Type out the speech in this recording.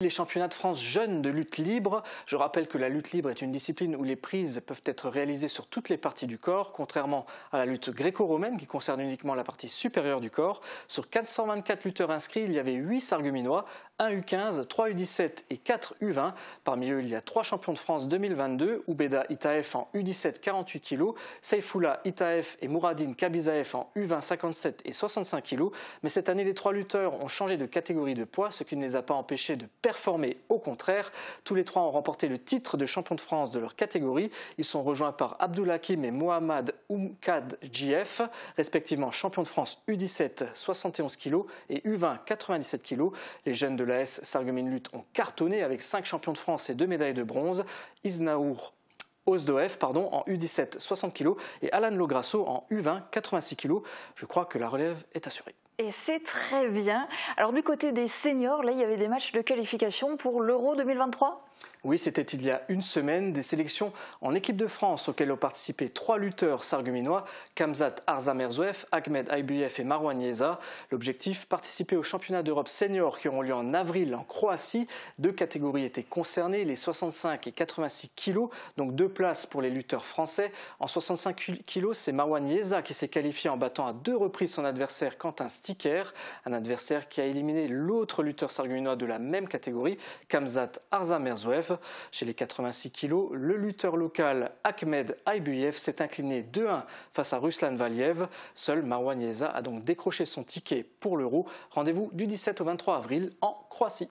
Les championnats de France jeunes de lutte libre, je rappelle que la lutte libre est une discipline où les prises peuvent être réalisées sur toutes les parties du corps, contrairement à la lutte gréco-romaine qui concerne uniquement la partie supérieure du corps. Sur 424 lutteurs inscrits, il y avait 8 sarguminois, 1 U15, 3 U17 et 4 U20. Parmi eux, il y a 3 champions de France 2022, Ubeda Itaef en U17 48 kg, Seifoula Itaef et Mouradine Kabizaef en U20 57 et 65 kg. Mais cette année, les 3 lutteurs ont changé de catégorie de poids, ce qui ne les a pas empêchés de perdre performé. Au contraire, tous les trois ont remporté le titre de champion de France de leur catégorie. Ils sont rejoints par Hakim et Mohamed Oumkad JF, respectivement champion de France U17 71 kg et U20 97 kg. Les jeunes de l'AS Sargumine Lutte ont cartonné avec 5 champions de France et 2 médailles de bronze. Isnaour Osdoef pardon, en U17 60 kg et Alan Lograsso en U20 86 kg. Je crois que la relève est assurée. Et c'est très bien. Alors du côté des seniors, là, il y avait des matchs de qualification pour l'Euro 2023 oui, c'était il y a une semaine des sélections en équipe de France auxquelles ont participé trois lutteurs sarguminois, Kamzat Arzamerzouef, Ahmed Aibouyev et Marwan Yeza. L'objectif, participer aux championnats d'Europe seniors qui auront lieu en avril en Croatie. Deux catégories étaient concernées, les 65 et 86 kilos, donc deux places pour les lutteurs français. En 65 kilos, c'est Marwan Yeza qui s'est qualifié en battant à deux reprises son adversaire Quentin Stier un adversaire qui a éliminé l'autre lutteur sarguinois de la même catégorie, Kamzat Arzamerzouev. Chez les 86 kg, le lutteur local Ahmed Aybuyev s'est incliné 2-1 face à Ruslan Valiev. Seul Marwan Yeza a donc décroché son ticket pour l'Euro. Rendez-vous du 17 au 23 avril en Croatie.